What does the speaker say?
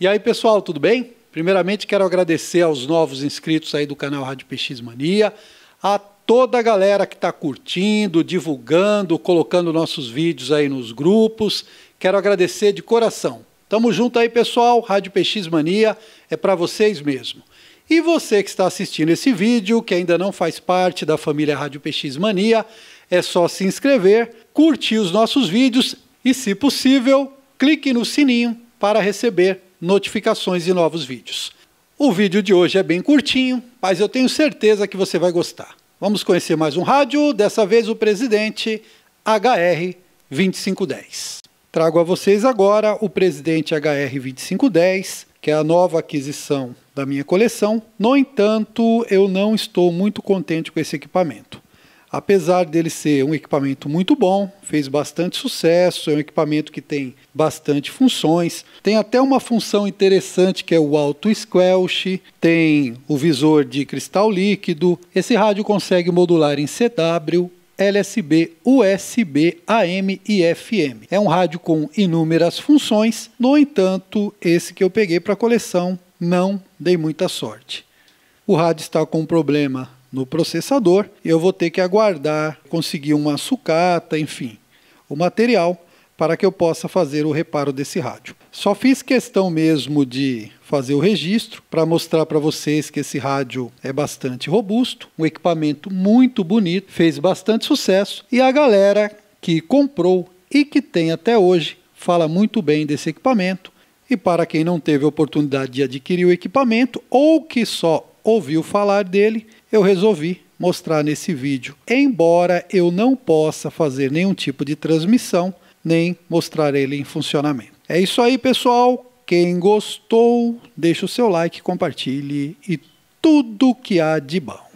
E aí, pessoal, tudo bem? Primeiramente, quero agradecer aos novos inscritos aí do canal Rádio PX Mania, a toda a galera que está curtindo, divulgando, colocando nossos vídeos aí nos grupos. Quero agradecer de coração. Tamo junto aí, pessoal. Rádio PX Mania é para vocês mesmo. E você que está assistindo esse vídeo, que ainda não faz parte da família Rádio PX Mania, é só se inscrever, curtir os nossos vídeos e, se possível, clique no sininho para receber notificações de novos vídeos. O vídeo de hoje é bem curtinho, mas eu tenho certeza que você vai gostar. Vamos conhecer mais um rádio, dessa vez o presidente HR 2510. Trago a vocês agora o presidente HR 2510, que é a nova aquisição da minha coleção. No entanto, eu não estou muito contente com esse equipamento. Apesar dele ser um equipamento muito bom, fez bastante sucesso, é um equipamento que tem bastante funções. Tem até uma função interessante que é o auto squelch, tem o visor de cristal líquido. Esse rádio consegue modular em CW, LSB, USB, AM e FM. É um rádio com inúmeras funções, no entanto, esse que eu peguei para a coleção não dei muita sorte. O rádio está com um problema no processador, eu vou ter que aguardar conseguir uma sucata, enfim, o material para que eu possa fazer o reparo desse rádio. Só fiz questão mesmo de fazer o registro para mostrar para vocês que esse rádio é bastante robusto, um equipamento muito bonito, fez bastante sucesso e a galera que comprou e que tem até hoje fala muito bem desse equipamento. E para quem não teve a oportunidade de adquirir o equipamento ou que só ouviu falar dele, eu resolvi mostrar nesse vídeo. Embora eu não possa fazer nenhum tipo de transmissão, nem mostrar ele em funcionamento. É isso aí, pessoal. Quem gostou, deixa o seu like, compartilhe e tudo que há de bom.